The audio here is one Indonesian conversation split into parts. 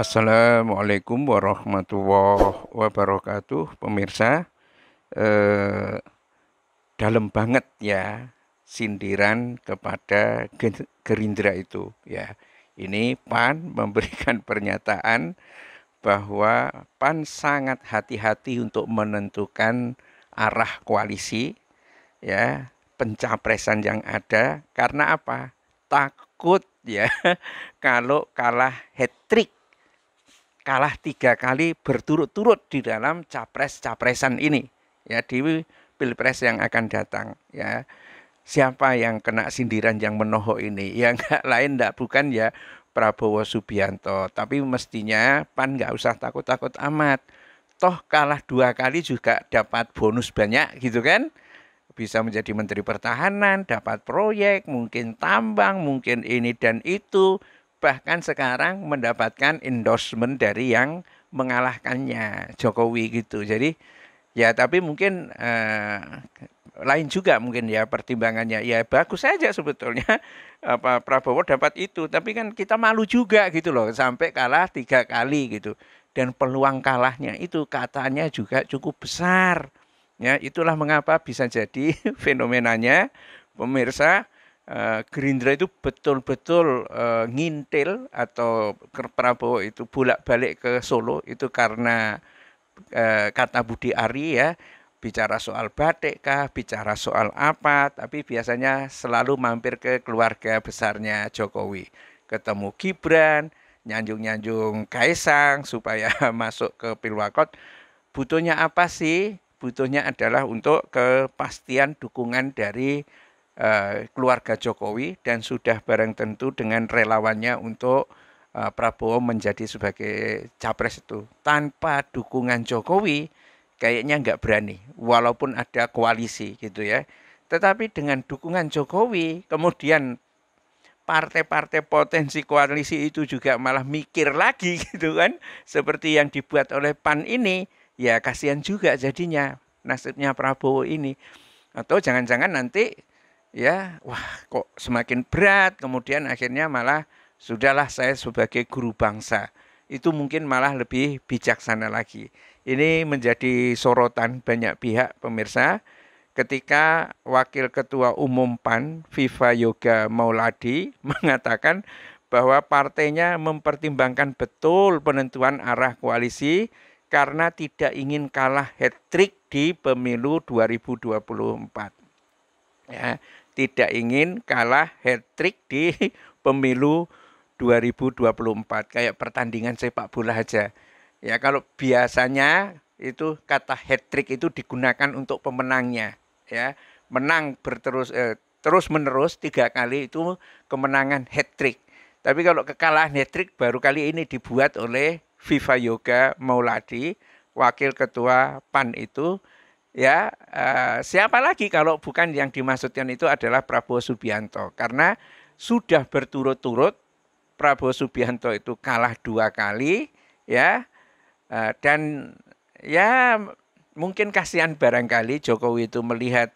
Assalamualaikum warahmatullahi wabarakatuh, pemirsa. Eh, dalam banget ya sindiran kepada Gerindra itu ya. Ini PAN memberikan pernyataan bahwa PAN sangat hati-hati untuk menentukan arah koalisi ya, pencapresan yang ada karena apa? Takut ya kalau kalah hat trick kalah tiga kali berturut-turut di dalam capres-capresan ini ya di pilpres yang akan datang ya siapa yang kena sindiran yang menohok ini ya nggak lain nggak bukan ya Prabowo Subianto tapi mestinya pan nggak usah takut-takut amat toh kalah dua kali juga dapat bonus banyak gitu kan bisa menjadi menteri pertahanan dapat proyek mungkin tambang mungkin ini dan itu bahkan sekarang mendapatkan endorsement dari yang mengalahkannya Jokowi gitu. Jadi ya tapi mungkin eh, lain juga mungkin ya pertimbangannya. Ya bagus saja sebetulnya apa Prabowo dapat itu, tapi kan kita malu juga gitu loh sampai kalah tiga kali gitu. Dan peluang kalahnya itu katanya juga cukup besar. Ya, itulah mengapa bisa jadi fenomenanya pemirsa Eh, Gerindra itu betul-betul uh, ngintil atau Prabowo itu bolak-balik ke Solo itu karena uh, kata Budi Ari ya bicara soal batik kah, bicara soal apa, tapi biasanya selalu mampir ke keluarga besarnya Jokowi. Ketemu Gibran, nyanjung-nyanjung Kaisang supaya masuk ke Pilwakot. Butuhnya apa sih? Butuhnya adalah untuk kepastian dukungan dari Eh, keluarga Jokowi dan sudah barang tentu dengan relawannya untuk eh, Prabowo menjadi sebagai capres itu. Tanpa dukungan Jokowi kayaknya nggak berani, walaupun ada koalisi gitu ya. Tetapi dengan dukungan Jokowi, kemudian partai-partai potensi koalisi itu juga malah mikir lagi gitu kan. Seperti yang dibuat oleh PAN ini, ya kasihan juga jadinya nasibnya Prabowo ini. Atau jangan-jangan nanti ya wah kok semakin berat kemudian akhirnya malah sudahlah saya sebagai guru bangsa itu mungkin malah lebih bijaksana lagi ini menjadi sorotan banyak pihak pemirsa ketika wakil ketua umum PAN Viva Yoga Mauladi mengatakan bahwa partainya mempertimbangkan betul penentuan arah koalisi karena tidak ingin kalah hat trick di pemilu 2024 ya tidak ingin kalah hat trick di pemilu 2024 kayak pertandingan sepak bola aja. Ya kalau biasanya itu kata hat trick itu digunakan untuk pemenangnya ya. Menang berterus eh, terus menerus tiga kali itu kemenangan hat trick. Tapi kalau kekalahan hat trick baru kali ini dibuat oleh Viva Yoga Mauladi, wakil ketua PAN itu ya eh, siapa lagi kalau bukan yang dimaksudkan itu adalah Prabowo Subianto karena sudah berturut-turut Prabowo Subianto itu kalah dua kali ya eh, dan ya mungkin kasihan barangkali Jokowi itu melihat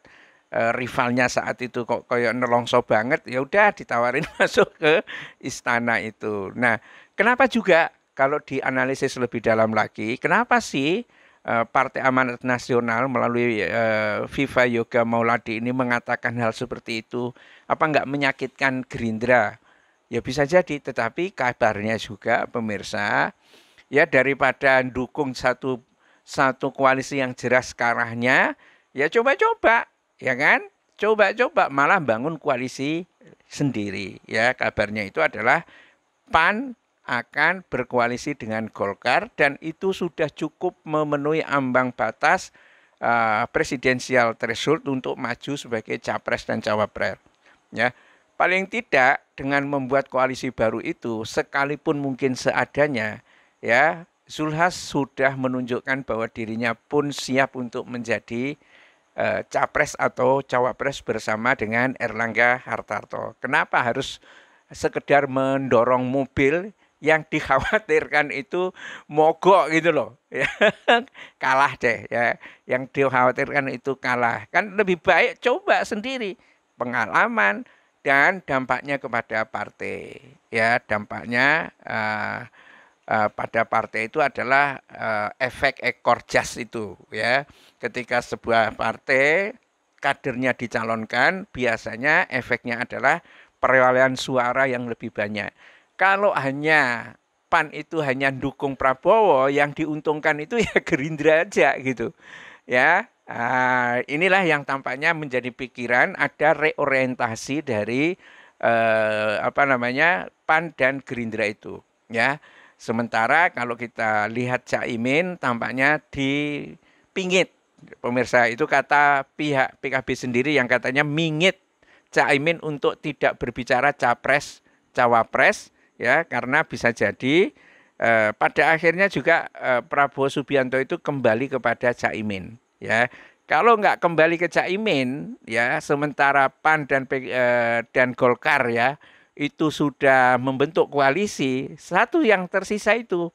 eh, rivalnya saat itu kok kayak nelongso banget ya udah ditawarin masuk ke istana itu nah kenapa juga kalau dianalisis lebih dalam lagi kenapa sih Eh, Partai Amanat Nasional melalui uh, Viva Yoga Mauladi ini mengatakan hal seperti itu, apa nggak menyakitkan Gerindra? Ya bisa jadi, tetapi kabarnya juga pemirsa, ya daripada dukung satu satu koalisi yang jelas karahnya, ya coba-coba, ya kan? Coba-coba malah bangun koalisi sendiri, ya kabarnya itu adalah PAN akan berkoalisi dengan Golkar dan itu sudah cukup memenuhi ambang batas uh, presidensial threshold untuk maju sebagai capres dan cawapres. Ya, paling tidak dengan membuat koalisi baru itu sekalipun mungkin seadanya ya Zulhas sudah menunjukkan bahwa dirinya pun siap untuk menjadi uh, capres atau cawapres bersama dengan Erlangga Hartarto. Kenapa harus sekedar mendorong mobil yang dikhawatirkan itu mogok gitu loh. ya kalah deh ya. Yang dikhawatirkan itu kalah. Kan lebih baik coba sendiri pengalaman dan dampaknya kepada partai. Ya, dampaknya uh, uh, pada partai itu adalah uh, efek ekor jas itu ya. Ketika sebuah partai kadernya dicalonkan, biasanya efeknya adalah perolehan suara yang lebih banyak kalau hanya PAN itu hanya dukung Prabowo, yang diuntungkan itu ya Gerindra aja gitu. Ya, ah, inilah yang tampaknya menjadi pikiran ada reorientasi dari eh, apa namanya PAN dan Gerindra itu. Ya, sementara kalau kita lihat Caimin tampaknya di dipingit. Pemirsa itu kata pihak PKB sendiri yang katanya mingit Caimin untuk tidak berbicara capres cawapres ya karena bisa jadi eh, pada akhirnya juga eh, Prabowo Subianto itu kembali kepada Caimin ya kalau nggak kembali ke Caimin ya sementara PAN dan eh, dan Golkar ya itu sudah membentuk koalisi satu yang tersisa itu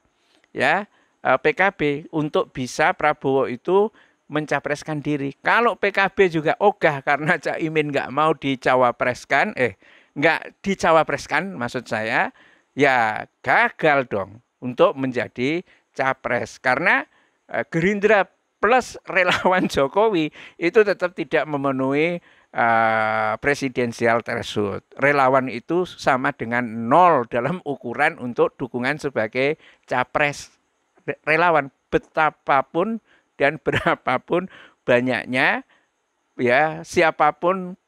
ya eh, PKB untuk bisa Prabowo itu mencapreskan diri. Kalau PKB juga ogah karena Caimin nggak mau dicawapreskan, eh nggak dicawapreskan maksud saya, ya gagal dong untuk menjadi capres karena eh, Gerindra plus relawan Jokowi itu tetap tidak memenuhi uh, presidensial tersebut. Relawan itu sama dengan nol dalam ukuran untuk dukungan sebagai capres relawan betapapun dan berapapun banyaknya ya siapapun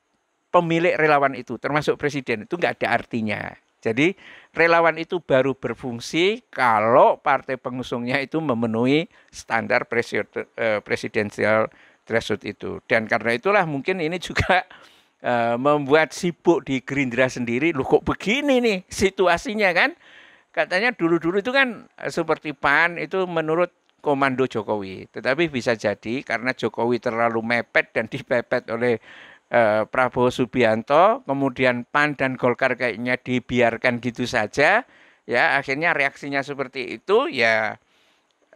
pemilik relawan itu termasuk presiden itu nggak ada artinya jadi relawan itu baru berfungsi kalau partai pengusungnya itu memenuhi standar eh, presidensial threshold itu. Dan karena itulah mungkin ini juga eh, membuat sibuk di Gerindra sendiri. Loh kok begini nih situasinya kan? Katanya dulu-dulu itu kan eh, seperti PAN itu menurut komando Jokowi. Tetapi bisa jadi karena Jokowi terlalu mepet dan dipepet oleh eh, Prabowo Subianto, kemudian PAN dan Golkar kayaknya dibiarkan gitu saja, ya akhirnya reaksinya seperti itu, ya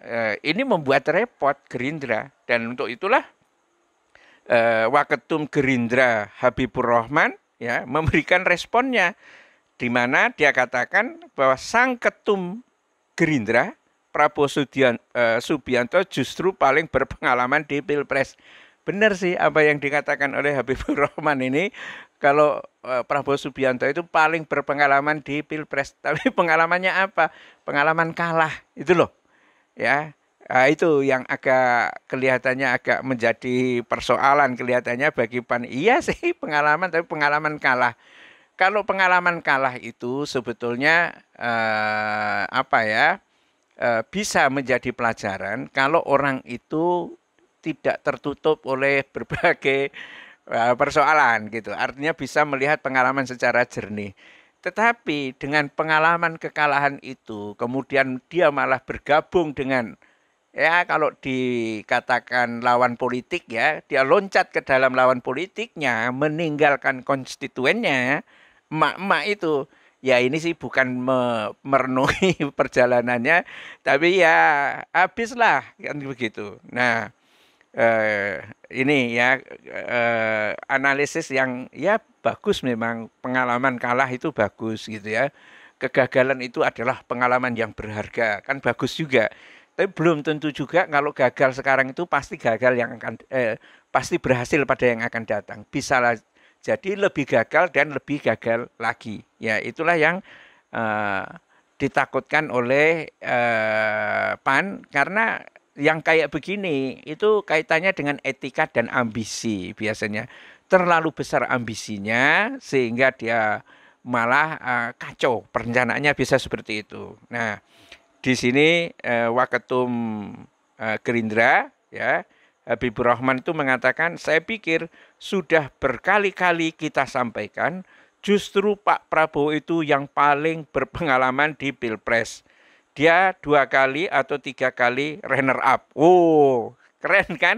eh, ini membuat repot Gerindra dan untuk itulah eh, Waketum Gerindra Habibur Rahman ya memberikan responnya di mana dia katakan bahwa sang ketum Gerindra Prabowo eh, Subianto justru paling berpengalaman di Pilpres benar sih apa yang dikatakan oleh Habibur Rahman ini kalau eh, Prabowo Subianto itu paling berpengalaman di Pilpres tapi pengalamannya apa pengalaman kalah itu loh ya Nah, itu yang agak kelihatannya agak menjadi persoalan kelihatannya bagi PAN. Iya sih pengalaman tapi pengalaman kalah. Kalau pengalaman kalah itu sebetulnya eh, apa ya? Eh, bisa menjadi pelajaran kalau orang itu tidak tertutup oleh berbagai eh, persoalan gitu. Artinya bisa melihat pengalaman secara jernih. Tetapi dengan pengalaman kekalahan itu, kemudian dia malah bergabung dengan ya kalau dikatakan lawan politik ya, dia loncat ke dalam lawan politiknya, meninggalkan konstituennya, emak-emak itu. Ya ini sih bukan me merenungi perjalanannya, tapi ya habislah kan begitu. Nah, eh, ini ya eh, analisis yang ya bagus memang pengalaman kalah itu bagus gitu ya kegagalan itu adalah pengalaman yang berharga kan bagus juga tapi belum tentu juga kalau gagal sekarang itu pasti gagal yang akan eh, pasti berhasil pada yang akan datang bisa jadi lebih gagal dan lebih gagal lagi ya itulah yang eh, ditakutkan oleh eh, pan karena yang kayak begini itu kaitannya dengan etika dan ambisi biasanya. Terlalu besar ambisinya sehingga dia malah uh, kacau perencanaannya bisa seperti itu. Nah, di sini uh, Waketum uh, Gerindra ya Habibur Rahman itu mengatakan, saya pikir sudah berkali-kali kita sampaikan, justru Pak Prabowo itu yang paling berpengalaman di Pilpres dia dua kali atau tiga kali runner up. Wow, keren kan?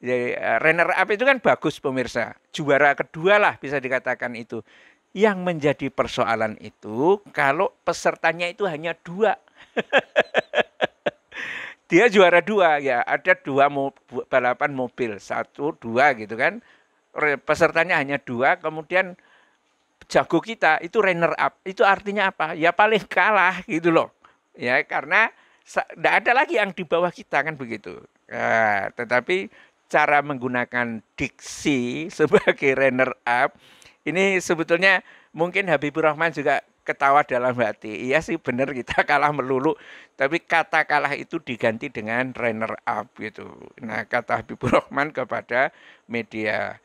Jadi ya, runner up itu kan bagus pemirsa. Juara kedua lah bisa dikatakan itu. Yang menjadi persoalan itu kalau pesertanya itu hanya dua. dia juara dua ya ada dua mo balapan mobil satu dua gitu kan pesertanya hanya dua kemudian jago kita itu runner up itu artinya apa ya paling kalah gitu loh ya karena tidak ada lagi yang di bawah kita kan begitu. Nah, tetapi cara menggunakan diksi sebagai runner up ini sebetulnya mungkin Habibur Rahman juga ketawa dalam hati. Iya sih benar kita kalah melulu, tapi kata kalah itu diganti dengan runner up gitu. Nah, kata Habibur Rahman kepada media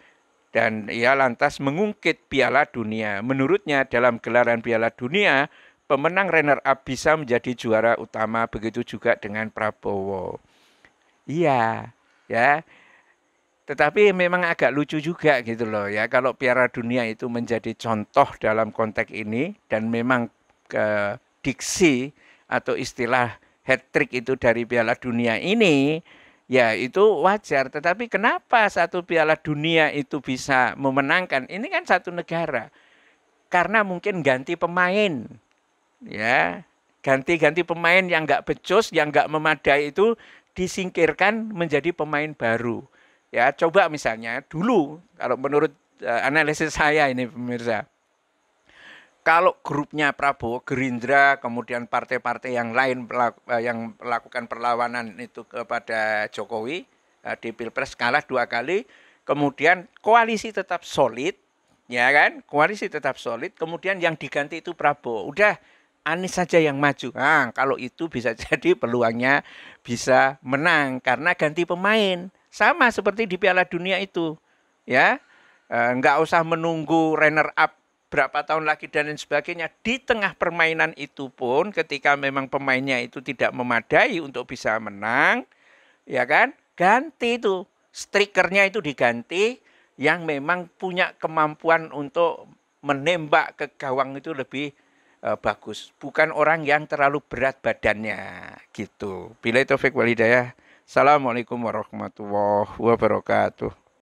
dan ia lantas mengungkit Piala Dunia. Menurutnya dalam gelaran Piala Dunia pemenang runner up bisa menjadi juara utama begitu juga dengan Prabowo. Iya, ya. Tetapi memang agak lucu juga gitu loh ya kalau Piala Dunia itu menjadi contoh dalam konteks ini dan memang ke diksi atau istilah hat trick itu dari Piala Dunia ini ya itu wajar tetapi kenapa satu Piala Dunia itu bisa memenangkan ini kan satu negara karena mungkin ganti pemain ya ganti-ganti pemain yang nggak becus, yang nggak memadai itu disingkirkan menjadi pemain baru. Ya, coba misalnya dulu kalau menurut eh, analisis saya ini pemirsa. Kalau grupnya Prabowo, Gerindra, kemudian partai-partai yang lain eh, yang melakukan perlawanan itu kepada Jokowi eh, di Pilpres kalah dua kali, kemudian koalisi tetap solid, ya kan? Koalisi tetap solid, kemudian yang diganti itu Prabowo. Udah Anies saja yang maju. Nah, kalau itu bisa jadi peluangnya bisa menang karena ganti pemain. Sama seperti di Piala Dunia itu. Ya. Eh, nggak usah menunggu runner up berapa tahun lagi dan lain sebagainya. Di tengah permainan itu pun ketika memang pemainnya itu tidak memadai untuk bisa menang, ya kan? Ganti itu. Strikernya itu diganti yang memang punya kemampuan untuk menembak ke gawang itu lebih uh, bagus. Bukan orang yang terlalu berat badannya gitu. Bila itu fiqh Walidayah. Assalamualaikum warahmatullahi wabarakatuh.